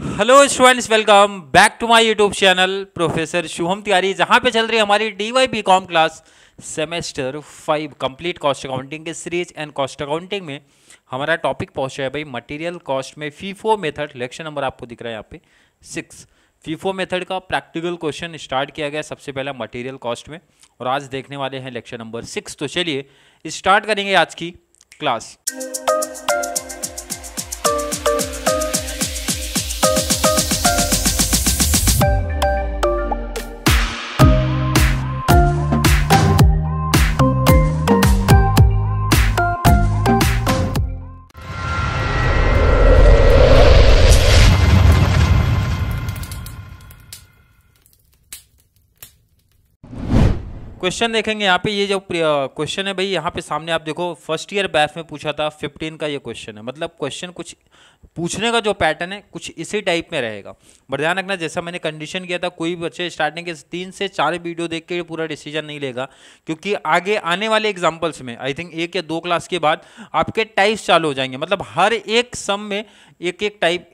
hello students welcome back to my YouTube channel professor Shubham Tiwari जहां पे चल रही है हमारी D Y B com class semester five complete cost accounting के सीरीज एंड कॉस्ट अकाउंटिंग में हमारा टॉपिक पहुंचा है भाई मटेरियल कॉस्ट में फीफो मेथड लेक्चर नंबर आपको दिख रहा है यहाँ पे सिक्स फीफो मेथड का प्रैक्टिकल क्वेश्चन स्टार्ट किया गया सबसे पहला मटेरियल कॉस्ट में और आज देखने वाले हैं लेक्चर नंबर सिक्स तो चलिए स्टार्ट करेंगे आज की क्लास क्वेश्चन देखेंगे यहाँ पे ये जो क्वेश्चन है भाई यहाँ पे सामने आप देखो फर्स्ट ईयर बैफ में पूछा था फिफ्टीन का ये क्वेश्चन है मतलब क्वेश्चन कुछ पूछने का जो पैटर्न है कुछ इसी टाइप में रहेगा बट ध्यान रखना जैसा मैंने कंडीशन किया था कोई बच्चे स्टार्टिंग के तीन से चार वीडियो देख के पूरा डिसीजन नहीं लेगा क्योंकि आगे आने वाले एग्जाम्पल्स में आई थिंक एक या दो क्लास के बाद आपके टाइप्स चालू हो जाएंगे मतलब हर एक सम में एक एक टाइप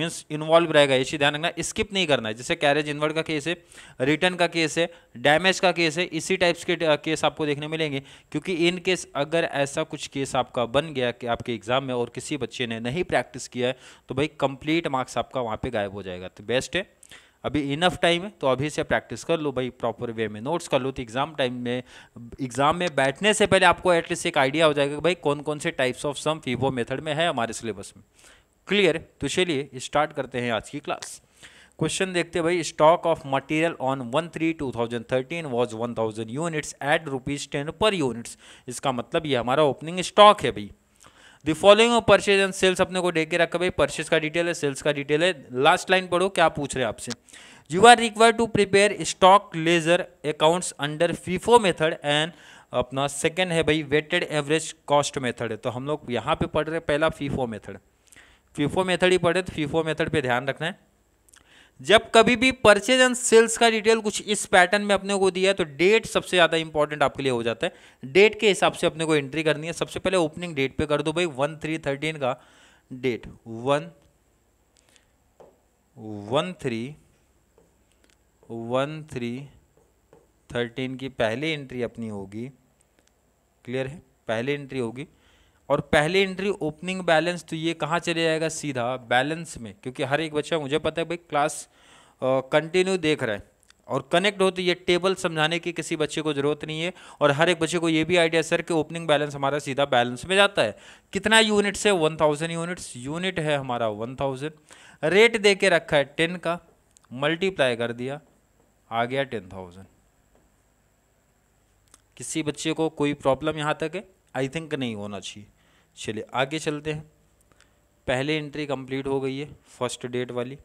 मीन्स इन्वॉल्व रहेगा इसी ध्यान रखना स्किप नहीं करना है जैसे कैरेज इन्वर्ट का केस है रिटर्न का केस है डैमेज का केस है इसी टाइप्स के केस आपको देखने मिलेंगे क्योंकि इन केस अगर ऐसा कुछ केस आपका बन गया कि आपके एग्ज़ाम में और किसी बच्चे ने नहीं प्रैक्टिस किया है तो भाई कंप्लीट मार्क्स आपका वहाँ पर गायब हो जाएगा तो बेस्ट है अभी इनफ टाइम है तो अभी से प्रैक्टिस कर लो भाई प्रॉपर वे में नोट्स कर लो तो एग्ज़ाम टाइम में एग्ज़ाम में बैठने से पहले आपको एटलीस्ट एक आइडिया हो जाएगा कि भाई कौन कौन से types of some FIFO method में है हमारे सिलेबस में क्लियर तो चलिए स्टार्ट करते हैं आज की क्लास क्वेश्चन देखते भाई stock of material on one three two thousand thirteen was one thousand units at rupees ten per units इसका मतलब ये हमारा ओपनिंग स्टॉक है भाई the following purchase and sales अपने को देख के रखा भाई परचेज का डिटेल है सेल्स का डिटेल है लास्ट लाइन पढ़ो क्या पूछ रहे हैं आपसे you are require to prepare stock ledger accounts under FIFO method and अपना सेकेंड है भाई वेटेड एवरेज कॉस्ट मेथड है तो हम लोग यहाँ पे पढ़ रहे पहला फीफो मेथड फीफो मेथड ही पढ़े तो फीफो मेथड पे ध्यान रखना है जब कभी भी परचेज एंड सेल्स का डिटेल कुछ इस पैटर्न में अपने को दिया है तो डेट सबसे ज़्यादा इंपॉर्टेंट आपके लिए हो जाता है डेट के हिसाब से अपने को एंट्री करनी है सबसे पहले ओपनिंग डेट पे कर दो भाई वन थ्री थर्टीन का date one one three one three thirteen की पहली एंट्री अपनी होगी क्लियर है पहली एंट्री होगी और पहले एंट्री ओपनिंग बैलेंस तो ये कहाँ चले जाएगा सीधा बैलेंस में क्योंकि हर एक बच्चा मुझे पता है भाई क्लास कंटिन्यू देख रहा है और कनेक्ट तो ये टेबल समझाने की किसी बच्चे को ज़रूरत नहीं है और हर एक बच्चे को ये भी आइडिया सर कि ओपनिंग बैलेंस हमारा सीधा बैलेंस में जाता है कितना यूनिट से वन थाउजेंड यूनिट्स यूनिट है हमारा वन थाउजेंड रेट दे के रखा है टेन का मल्टीप्लाई कर दिया आ गया टेन थाउजेंड किसी बच्चे को कोई प्रॉब्लम यहाँ तक है आई थिंक नहीं होना चाहिए चलिए आगे चलते हैं पहले एंट्री कंप्लीट हो गई है फर्स्ट डेट वाली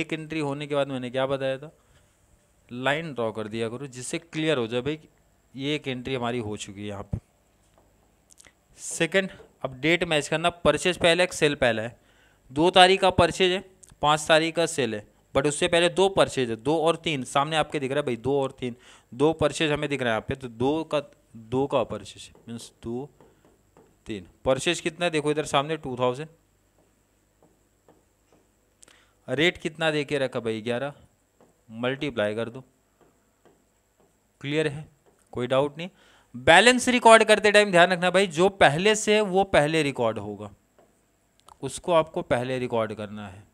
एक एंट्री होने के बाद मैंने क्या बताया था लाइन ड्रॉ कर दिया करो जिससे क्लियर हो जाए भाई ये एक एंट्री हमारी हो चुकी है यहाँ पे सेकंड अब डेट मैच करना परचेज पहले है सेल पहला है दो तारीख का परचेज है पाँच तारीख का सेल है बट उससे पहले दो परचेज दो और तीन सामने आपके दिख रहा है भाई दो और तीन दो परचेज हमें दिख रहा है आप पे तो दो का दो का परचेज मीन्स दो तीन परचेज कितना देखो इधर सामने टू थाउजेंड रेट कितना दे के रखा भाई ग्यारह मल्टीप्लाई कर दो क्लियर है कोई डाउट नहीं बैलेंस रिकॉर्ड करते टाइम ध्यान रखना भाई जो पहले से वो पहले रिकॉर्ड होगा उसको आपको पहले रिकॉर्ड करना है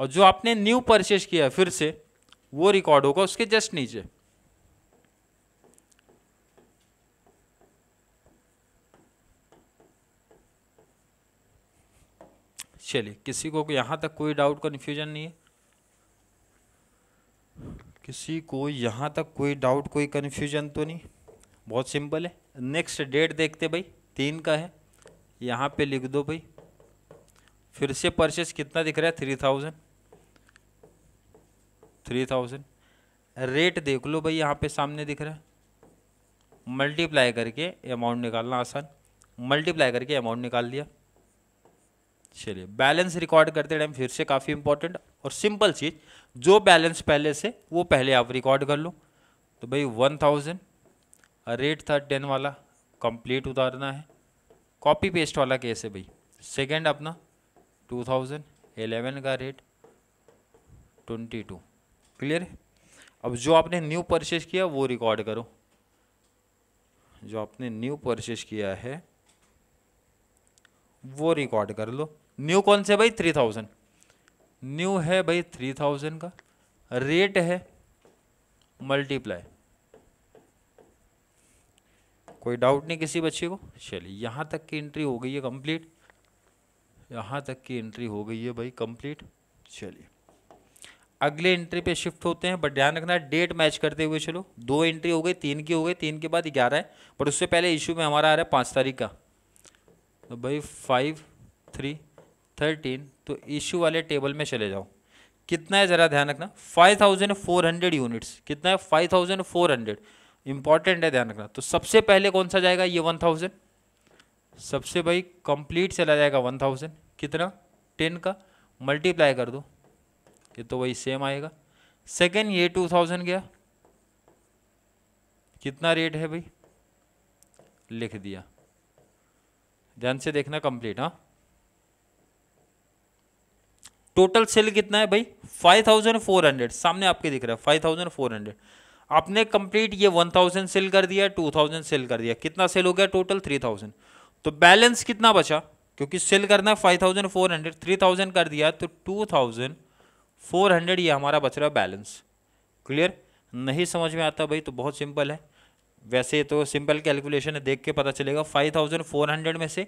और जो आपने न्यू परचेज किया है फिर से वो रिकॉर्ड होगा उसके जस्ट नीचे चलिए किसी को यहां तक कोई डाउट कन्फ्यूजन नहीं है किसी को यहां तक कोई डाउट कोई कन्फ्यूजन तो नहीं बहुत सिंपल है नेक्स्ट डेट देखते भाई तीन का है यहां पे लिख दो भाई फिर से परचेस कितना दिख रहा है three thousand three thousand rate देख लो भाई यहाँ पे सामने दिख रहा है मल्टीप्लाई करके अमाउंट निकालना आसान मल्टीप्लाई करके अमाउंट निकाल लिया चलिए बैलेंस रिकॉर्ड करते टाइम फिर से काफ़ी इंपॉर्टेंट और सिंपल चीज़ जो बैलेंस पहले से वो पहले आप रिकॉर्ड कर लो तो भाई वन थाउजेंड रेट था टेन वाला कंप्लीट उतारना है कॉपी पेस्ट वाला केस है भाई सेकेंड अपना टू थाउजेंड एलेवन का रेट ट्वेंटी टू क्लियर है अब जो आपने न्यू परचेज किया वो रिकॉर्ड करो जो आपने न्यू परचेज किया है वो रिकॉर्ड कर लो न्यू कौन से भाई थ्री थाउजेंड न्यू है भाई थ्री थाउजेंड का रेट है मल्टीप्लाई कोई डाउट नहीं किसी बच्चे को चलिए यहाँ तक की एंट्री हो गई है कंप्लीट यहाँ तक की एंट्री हो गई है भाई कंप्लीट चलिए अगले एंट्री पे शिफ्ट होते हैं बट ध्यान रखना डेट मैच करते हुए चलो दो एंट्री हो गई तीन की हो गई तीन के बाद ग्यारह है बट उससे पहले इशू में हमारा आ रहा है पाँच तारीख का तो भाई फाइव थ्री थर्टीन तो इशू वाले टेबल में चले जाओ कितना है ज़रा ध्यान रखना five thousand four hundred units कितना है five thousand four hundred important है ध्यान रखना तो सबसे पहले कौन सा जाएगा ये वन थाउजेंड सबसे भाई कंप्लीट चला जाएगा वन थाउजेंड कितना टेन का मल्टीप्लाई कर दो ये तो वही सेम आएगा सेकेंड ये टू थाउजेंड गया कितना रेट है भाई लिख दिया ध्यान से देखना कंप्लीट हाँ टोटल सेल कितना है भाई फाइव थाउजेंड फोर हंड्रेड सामने आपके दिख रहा है फाइव थाउजेंड फोर हंड्रेड आपने कंप्लीट ये वन थाउजेंड सेल कर दिया टू थाउजेंड सेल कर दिया कितना सेल हो गया टोटल थ्री थाउजेंड तो बैलेंस कितना बचा क्योंकि सेल करना है five thousand four hundred three thousand कर दिया तो टू थाउजेंड फोर हंड्रेड ये हमारा बच रहा है बैलेंस क्लियर नहीं समझ में आता भाई तो बहुत सिंपल है वैसे तो सिंपल कैलकुलेशन है देख के पता चलेगा फाइव थाउजेंड फोर हंड्रेड में से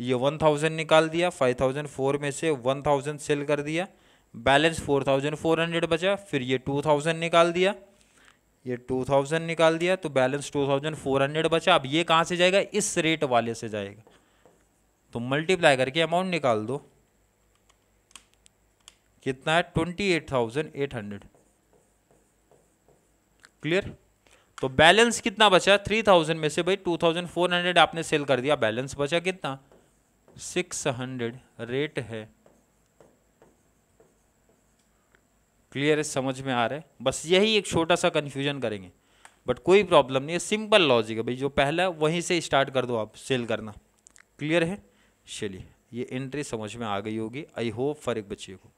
ये वन थाउजेंड निकाल दिया फाइव थाउजेंड फोर में से वन थाउजेंड सेल कर दिया balance four thousand four hundred बचा फिर ये टू थाउजेंड निकाल दिया ये टू थाउजेंड निकाल दिया तो balance two thousand four hundred बचा अब ये कहाँ से जाएगा इस रेट वाले से जाएगा तो मल्टीप्लाई करके अमाउंट निकाल दो कितना है twenty eight thousand eight hundred clear तो बैलेंस कितना बचा थ्री थाउजेंड में से भाई टू थाउजेंड फोर हंड्रेड आपने सेल कर दिया बैलेंस बचा कितना सिक्स हंड्रेड रेट है क्लियर है समझ में आ रहा है बस यही एक छोटा सा कंफ्यूजन करेंगे बट कोई प्रॉब्लम नहीं है सिंपल लॉजिक है भाई जो पहला वहीं से स्टार्ट कर दो आप सेल करना क्लियर है चलिए ये एंट्री समझ में आ गई होगी आई होप एक बच्चे को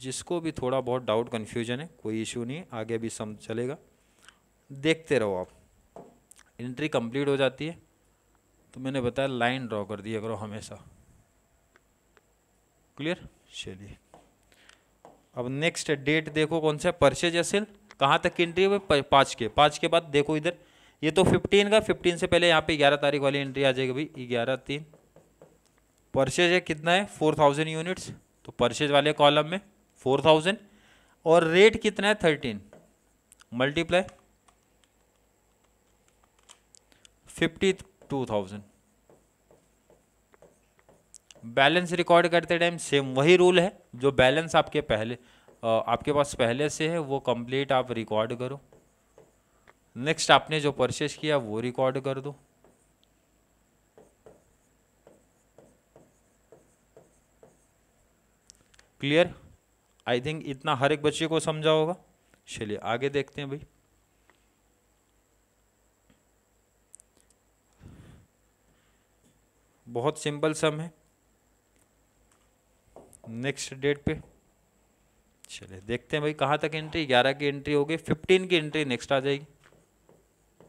जिसको भी थोड़ा बहुत डाउट कन्फ्यूजन है कोई इशू नहीं आगे भी सम चलेगा देखते रहो आप एंट्री कंप्लीट हो जाती है तो मैंने बताया लाइन ड्रॉ कर दिया करो हमेशा क्लियर चलिए अब नेक्स्ट डेट देखो कौन सा परचेज या सेल कहाँ तक की एंट्री हुई पाँच के पाँच के बाद देखो इधर ये तो फिफ्टीन का फिफ्टीन से पहले यहाँ पे ग्यारह तारीख वाली एंट्री आ जाएगी भाई ग्यारह तीन परचेज है कितना है फोर थाउजेंड यूनिट्स तो परचेज वाले कॉलम में फोर थाउजेंड और रेट कितना है thirteen multiply fifty two thousand balance record करते टाइम सेम वही रूल है जो बैलेंस आपके पहले आपके पास पहले से है वो कंप्लीट आप रिकॉर्ड करो नेक्स्ट आपने जो परचेस किया वो रिकॉर्ड कर दो क्लियर आई थिंक इतना हर एक बच्चे को समझा होगा चलिए आगे देखते हैं भाई बहुत सिंपल सम है नेक्स्ट डेट पे चलिए देखते हैं भाई कहाँ तक एंट्री ग्यारह की एंट्री हो गई फिफ्टीन की एंट्री नेक्स्ट आ जाएगी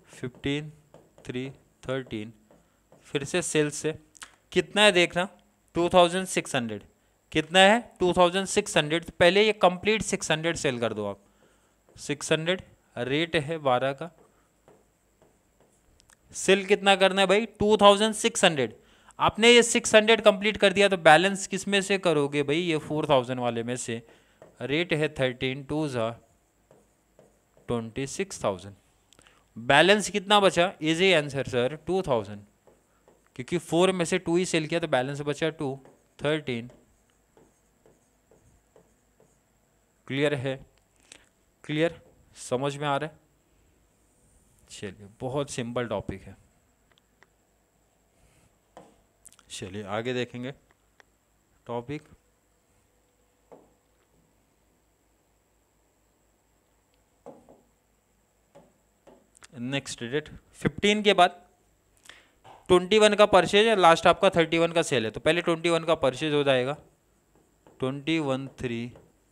फिफ्टीन थ्री थर्टीन फिर से सेल्स से कितना है देखना टू थाउजेंड सिक्स हंड्रेड कितना है टू थाउजेंड सिक्स हंड्रेड पहले ये कंप्लीट सिक्स हंड्रेड सेल कर दो आप सिक्स हंड्रेड रेट है बारह का सेल कितना करना है भाई टू थाउजेंड सिक्स हंड्रेड आपने ये सिक्स हंड्रेड कंप्लीट कर दिया तो बैलेंस किस में से करोगे भाई ये फोर थाउजेंड वाले में से रेट है थर्टीन टू ज़ा ट्वेंटी सिक्स थाउजेंड बैलेंस कितना बचा easy answer sir two thousand क्योंकि फोर में से टू ही सेल किया तो बैलेंस बचा टू थर्टीन क्लियर है क्लियर समझ में आ रहा है चलिए बहुत सिंपल टॉपिक है चलिए आगे देखेंगे टॉपिक नेक्स्ट डेट फिफ्टीन के बाद ट्वेंटी वन का परचेज है लास्ट आपका थर्टी वन का सेल है तो पहले ट्वेंटी वन का परचेज हो जाएगा ट्वेंटी वन थ्री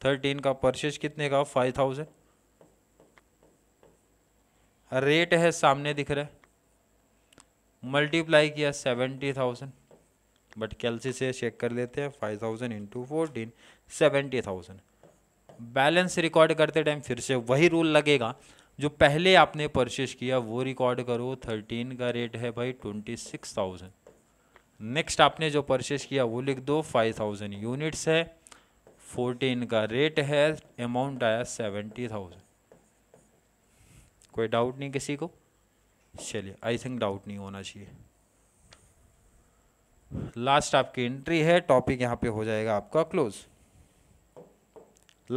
थर्टीन का परचेज कितने का फाइव थाउजेंड रेट है सामने दिख रहा है मल्टीप्लाई किया सेवेंटी थाउजेंड बट कैलसी से चेक कर लेते हैं five thousand into fourteen seventy thousand balance record करते टाइम फिर से वही रूल लगेगा जो पहले आपने परचेज किया वो रिकॉर्ड करो थर्टीन का रेट है भाई ट्वेंटी सिक्स थाउजेंड नेक्स्ट आपने जो परचेज किया वो लिख दो फाइव थाउजेंड यूनिट्स है फोर्टीन का रेट है अमाउंट आया सेवेंटी थाउजेंड कोई डाउट नहीं किसी को चलिए आई थिंक डाउट नहीं होना चाहिए लास्ट आपकी एंट्री है टॉपिक यहाँ पे हो जाएगा आपका क्लोज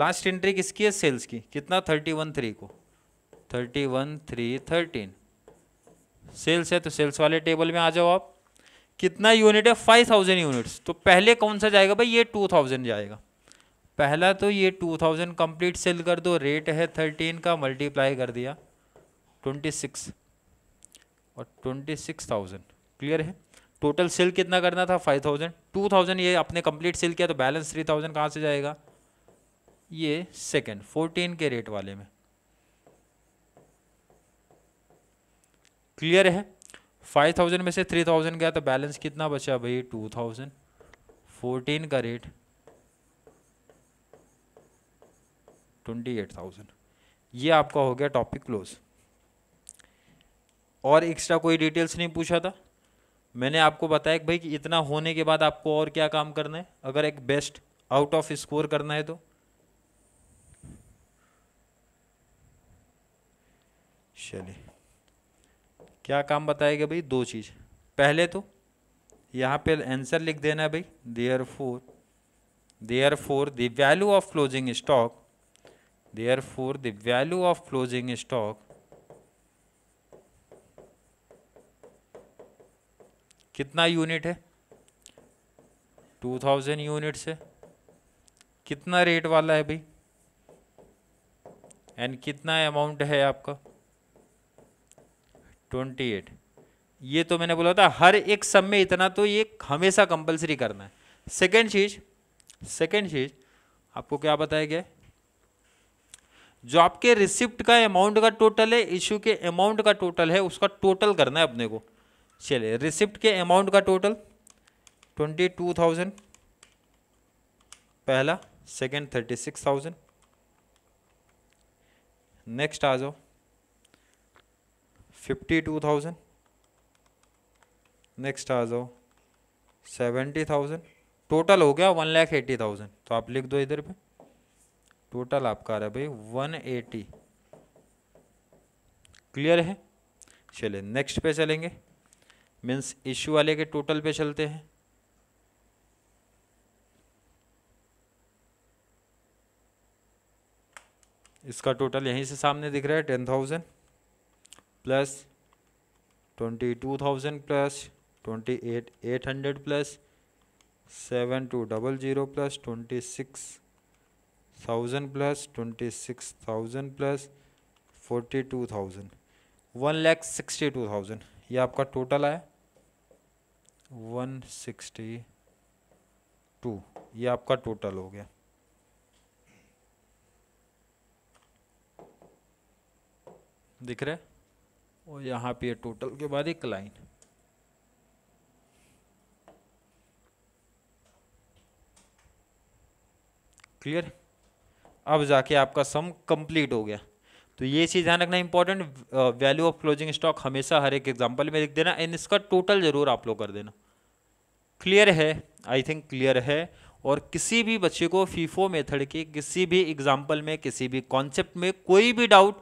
लास्ट एंट्री किसकी है सेल्स की कितना थर्टी वन थ्री को thirty one three thirteen sales है तो सेल्स वाले टेबल में आ जाओ आप कितना यूनिट है फाइव थाउजेंड यूनिट्स तो पहले कौन सा जाएगा भाई ये टू थाउजेंड जाएगा पहला तो ये टू थाउजेंड कम्प्लीट सेल कर दो रेट है थर्टीन का मल्टीप्लाई कर दिया ट्वेंटी सिक्स और ट्वेंटी सिक्स थाउजेंड क्लियर है टोटल सेल कितना करना था फाइव थाउजेंड टू थाउजेंड ये आपने कम्प्लीट सेल किया तो बैलेंस थ्री थाउजेंड कहाँ से जाएगा ये सेकेंड फोर्टीन के रेट वाले में क्लियर है फाइव थाउजेंड में से थ्री थाउजेंड गया तो बैलेंस कितना बचा भाई टू थाउजेंड फोर्टीन का रेट ट्वेंटी एट थाउजेंड ये आपका हो गया टॉपिक क्लोज और एक्स्ट्रा कोई डिटेल्स नहीं पूछा था मैंने आपको बताया कि भाई कि इतना होने के बाद आपको और क्या काम करना है अगर एक बेस्ट आउट ऑफ स्कोर करना है तो चलिए क्या काम बताएगा भाई दो चीज़ पहले तो यहाँ पे आंसर लिख देना है भाई therefore therefore the value of closing stock therefore the value of closing stock कितना यूनिट है 2000 यूनिट्स है कितना रेट वाला है भाई एंड कितना अमाउंट है आपका 28 ये तो मैंने बोला था हर एक सब में इतना तो ये हमेशा कंपलसरी करना है सेकेंड चीज सेकेंड चीज आपको क्या बताया गया जो आपके रिसिप्ट का अमाउंट का टोटल है इशू के अमाउंट का टोटल है उसका टोटल करना है अपने को चलिए रिसिप्ट के अमाउंट का टोटल ट्वेंटी टू थाउजेंड पहला second thirty six thousand next आ जाओ फिफ्टी टू थाउजेंड नेक्स्ट आ जाओ सेवेंटी थाउजेंड टोटल हो गया वन लैख एटी थाउजेंड तो आप लिख दो इधर पे टोटल आपका आ रहा है भाई वन एटी क्लियर है चलिए नेक्स्ट पे चलेंगे मीन्स इशू वाले के टोटल पे चलते हैं इसका टोटल यहीं से सामने दिख रहा है ten thousand plus twenty two thousand plus twenty eight eight hundred plus seven two double zero plus twenty six thousand plus twenty six thousand plus forty two thousand one lakh sixty two thousand यह आपका total आया one sixty two ये आपका total हो गया दिख रहा है और यहाँ पे टोटल के बाद एक लाइन क्लियर अब जाके आपका सम कंप्लीट हो गया तो ये चीज़ ध्यान रखना important value of closing stock हमेशा हर एक एग्जाम्पल में लिख देना एंड इसका टोटल ज़रूर आप लोग कर देना क्लियर है आई थिंक क्लियर है और किसी भी बच्चे को फीफो मेथड के किसी भी एग्जाम्पल में किसी भी कॉन्सेप्ट में कोई भी डाउट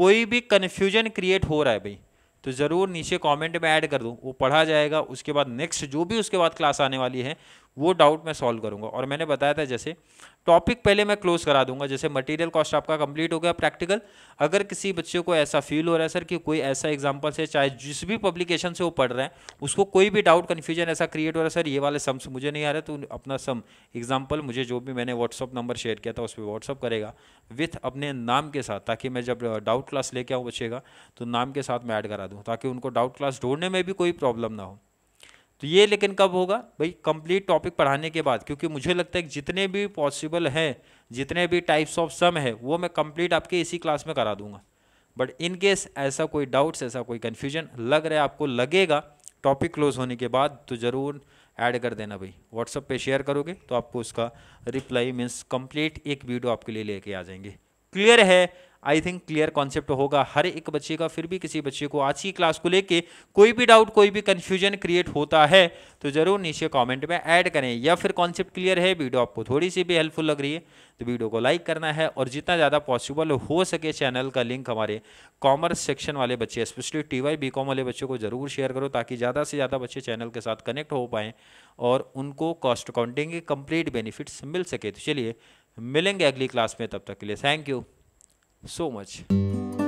कोई भी कन्फ्यूजन क्रिएट हो रहा है भाई तो ज़रूर नीचे कमेंट में ऐड कर दूँ वो पढ़ा जाएगा उसके बाद नेक्स्ट जो भी उसके बाद क्लास आने वाली है वो डाउट मैं सॉल्व करूंगा और मैंने बताया था जैसे टॉपिक पहले मैं क्लोज करा दूंगा जैसे मटेरियल कॉस्ट आपका कंप्लीट हो गया प्रैक्टिकल अगर किसी बच्चे को ऐसा फील हो रहा है सर कि कोई ऐसा एग्जाम्पल से चाहे जिस भी पब्लिकेशन से वो पढ़ रहे हैं उसको कोई भी डाउट कन्फ्यूजन ऐसा क्रिएट हो रहा है सर ये वाले सम्स मुझे नहीं आ रहे तो अपना सम एग्जाम्पल मुझे जो भी मैंने व्हाट्सअप नंबर शेयर किया था उस पर व्हाट्सअप करेगा विथ अपने नाम के साथ ताकि मैं जब डाउट क्लास लेके आऊँ बच्चे का तो नाम के साथ मैं ऐड करा दूँ ताकि उनको डाउट क्लास ढूंढने में भी कोई प्रॉब्लम ना हो तो ये लेकिन कब होगा भाई कंप्लीट टॉपिक पढ़ाने के बाद क्योंकि मुझे लगता है कि जितने भी पॉसिबल हैं जितने भी टाइप्स ऑफ सम है वो मैं कंप्लीट आपके इसी क्लास में करा दूंगा बट इन केस ऐसा कोई डाउट्स ऐसा कोई कन्फ्यूजन लग रहा है आपको लगेगा टॉपिक क्लोज होने के बाद तो ज़रूर ऐड कर देना भाई व्हाट्सअप पे शेयर करोगे तो आपको उसका रिप्लाई मीन्स कंप्लीट एक वीडियो आपके लिए लेके आ जाएंगे क्लियर है आई थिंक क्लियर कॉन्सेप्ट होगा हर एक बच्चे का फिर भी किसी बच्चे को आज की क्लास को लेके कोई भी डाउट कोई भी कन्फ्यूजन क्रिएट होता है तो ज़रूर नीचे कॉमेंट में ऐड करें या फिर कॉन्सेप्ट क्लियर है वीडियो आपको थोड़ी सी भी हेल्पफुल लग रही है तो वीडियो को लाइक करना है और जितना ज़्यादा पॉसिबल हो सके चैनल का लिंक हमारे कॉमर्स सेक्शन वाले बच्चे specially T Y B com वाले बच्चों को ज़रूर शेयर करो ताकि ज़्यादा से ज़्यादा बच्चे चैनल के साथ कनेक्ट हो पाएँ और उनको कॉस्ट अकाउंटिंग के कंप्लीट बेनिफिट्स मिल सके तो चलिए मिलेंगे अगली क्लास में तब तक के लिए थैंक यू so much